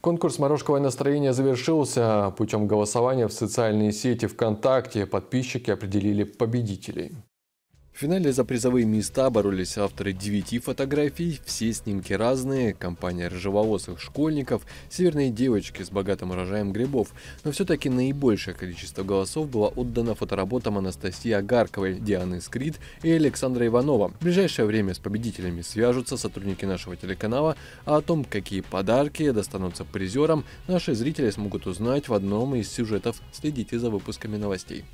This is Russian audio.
Конкурс «Морожковое настроение» завершился путем голосования в социальной сети ВКонтакте. Подписчики определили победителей. В финале за призовые места боролись авторы 9 фотографий, все снимки разные, компания ржеволосых школьников, северные девочки с богатым урожаем грибов, но все-таки наибольшее количество голосов было отдано фотоработам Анастасии Агарковой, Дианы Скрит и Александра Иванова. В ближайшее время с победителями свяжутся сотрудники нашего телеканала, а о том, какие подарки достанутся призерам, наши зрители смогут узнать в одном из сюжетов. Следите за выпусками новостей.